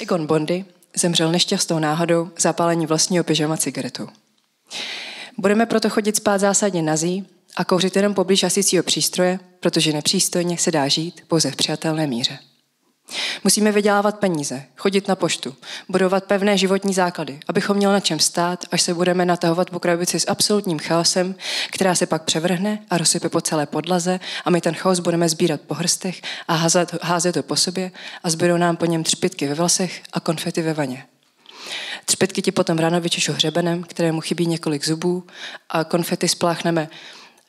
Egon Bondy zemřel nešťastnou náhodou zapálení vlastního pyžama cigaretou. Budeme proto chodit spát zásadně nazí a kouřit jenom poblíž asicího přístroje, protože nepřístojně se dá žít pouze v přijatelné míře. Musíme vydělávat peníze, chodit na poštu, budovat pevné životní základy, abychom měli na čem stát, až se budeme natahovat po krabici s absolutním chaosem, která se pak převrhne a rozsype po celé podlaze a my ten chaos budeme sbírat po hrstech a házet, házet ho po sobě a zbydou nám po něm třpitky ve vlasech a konfety ve vaně. Třpitky ti potom ráno vyčešu hřebenem, kterému chybí několik zubů a konfety spláchneme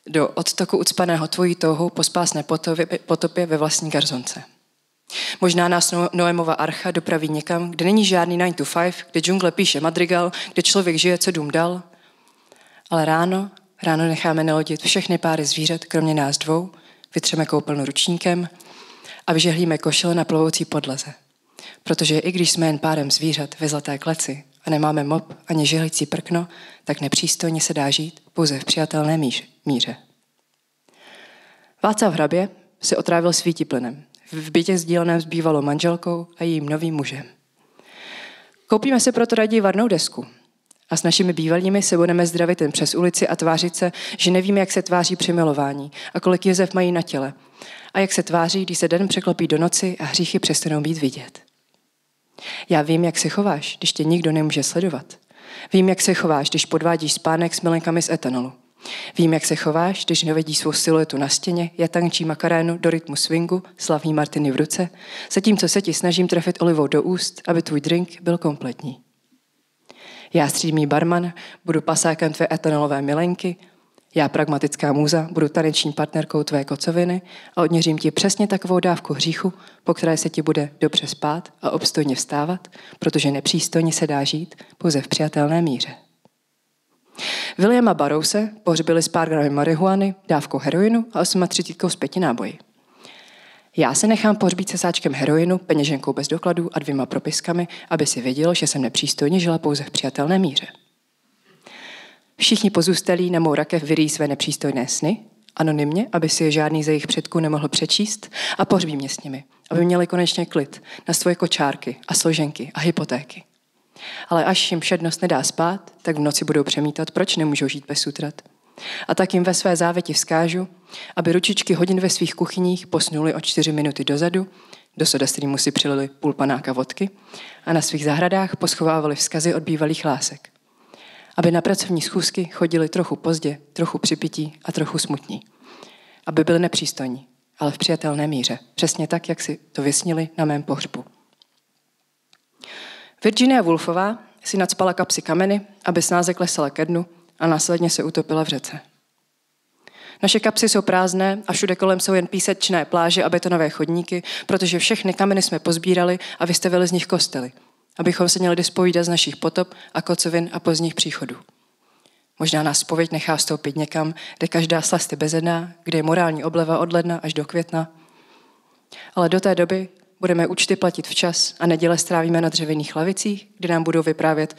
do odtoku ucpaného tvojí touhou po spásné potopě, potopě ve vlastní garzonce. Možná nás Noemova archa dopraví někam, kde není žádný 9 to 5, kde džungle píše madrigal, kde člověk žije, co dům dal. Ale ráno, ráno necháme nelodit všechny páry zvířat, kromě nás dvou, vytřeme koupelnu ručníkem a vyžehlíme košile na plovoucí podlaze. Protože i když jsme jen párem zvířat ve zlaté kleci a nemáme mop ani žehlicí prkno, tak nepřístojně se dá žít pouze v přijatelné míře. Václav Hrabě se otrávil plynem v bytě sdíleném s bývalou manželkou a jejím novým mužem. Koupíme se proto raději varnou desku a s našimi bývalými se budeme zdravit jen přes ulici a tvářit se, že nevíme, jak se tváří při milování a kolik jezev mají na těle a jak se tváří, když se den překlopí do noci a hříchy přestanou být vidět. Já vím, jak se chováš, když tě nikdo nemůže sledovat. Vím, jak se chováš, když podvádíš spánek s milenkami z etanolu. Vím, jak se chováš, když nevidí svou siluetu na stěně, já tančím makarénu do rytmu swingu, slavní Martiny v ruce, zatímco se ti snažím trefit olivou do úst, aby tvůj drink byl kompletní. Já střídmý barman, budu pasákem tvé etanolové milenky, já pragmatická můza, budu taneční partnerkou tvé kocoviny a odměřím ti přesně takovou dávku hříchu, po které se ti bude dobře spát a obstojně vstávat, protože nepřístojně se dá žít pouze v přijatelné míře. Williama Barouse pohřbili s pár gramy marihuany, dávkou heroinu a osma třicítkou zpěti náboji. Já se nechám pohřbít se sáčkem heroinu, peněženkou bez dokladů a dvěma propiskami, aby si věděl, že jsem nepřístojně žila pouze v přijatelné míře. Všichni pozůstalí na mou rakev vyrýjí své nepřístojné sny, anonymně, aby si je žádný ze jejich předků nemohl přečíst a pohřbí mě s nimi, aby měli konečně klid na svoje kočárky a složenky a hypotéky. Ale až jim všednost nedá spát, tak v noci budou přemítat, proč nemůžou žít bez sutrat. A tak jim ve své závěti vzkážu, aby ručičky hodin ve svých kuchyních posnuly o čtyři minuty dozadu, do soda streamu si přilili půl panáka vodky a na svých zahradách poschovávali vzkazy od bývalých lásek. Aby na pracovní schůzky chodili trochu pozdě, trochu připití a trochu smutní. Aby byli nepřístojní, ale v přijatelné míře. Přesně tak, jak si to vysnili na mém pohřbu. Virginia Woolfová si nadspala kapsy kameny, aby snáze klesala ke dnu a následně se utopila v řece. Naše kapsy jsou prázdné a všude kolem jsou jen písečné pláže a betonové chodníky, protože všechny kameny jsme pozbírali a vystavili z nich kostely, abychom se měli dispovídat z našich potop a kocovin a pozdních příchodů. Možná nás spověď nechá vstoupit někam, kde každá slast je bezedná, kde je morální obleva od ledna až do května. Ale do té doby budeme účty platit včas a neděle strávíme na dřevěných lavicích, kde nám budou vyprávět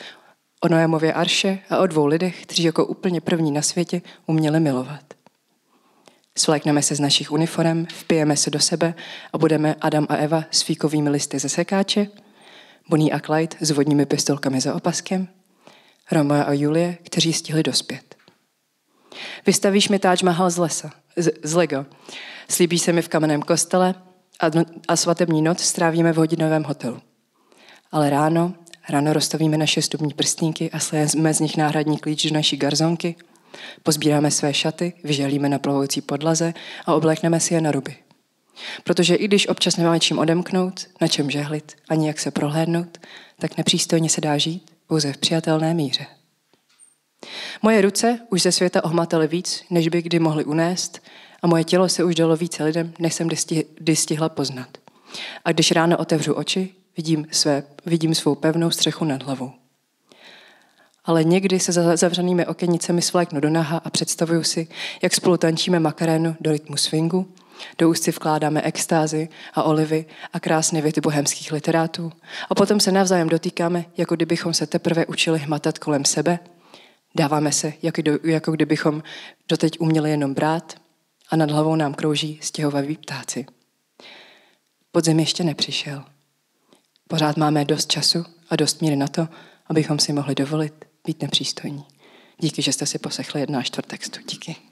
o Noémově arše a o dvou lidech, kteří jako úplně první na světě uměli milovat. Svlékneme se z našich uniform, vpijeme se do sebe a budeme Adam a Eva s fíkovými listy ze sekáče, Bonnie a Clyde s vodními pistolkami za opaskem, Romeo a Julie, kteří stihli dospět. Vystavíš mi táč Mahal z lesa, z, z Lego. Slíbíš se mi v kamenném kostele, a, a svatební noc strávíme v hodinovém hotelu. Ale ráno, ráno rozstavíme naše stupní prstníky a slézeme z nich náhradní klíč do naší garzonky, pozbíráme své šaty, vyželíme na plovoucí podlaze a oblékneme si je na ruby. Protože i když občas nemáme čím odemknout, na čem žehlit, ani jak se prohlédnout, tak nepřístojně se dá žít pouze v přijatelné míře. Moje ruce už ze světa ohmataly víc, než by kdy mohly unést a moje tělo se už dalo více lidem, než jsem kdy stihla poznat. A když ráno otevřu oči, vidím, své, vidím svou pevnou střechu nad hlavou. Ale někdy se za zavřenými okenicemi svléknu do naha a představuju si, jak spolu tančíme makarénu do rytmu swingu, do úst si vkládáme extázy a olivy a krásné věty bohemských literátů a potom se navzájem dotýkáme, jako kdybychom se teprve učili hmatat kolem sebe. Dáváme se, jako, do, jako kdybychom doteď uměli jenom brát, a nad hlavou nám krouží stěhovaví ptáci. Podzim ještě nepřišel. Pořád máme dost času a dost míry na to, abychom si mohli dovolit být nepřístojní. Díky, že jste si poslechli jedná čtvrtek textu.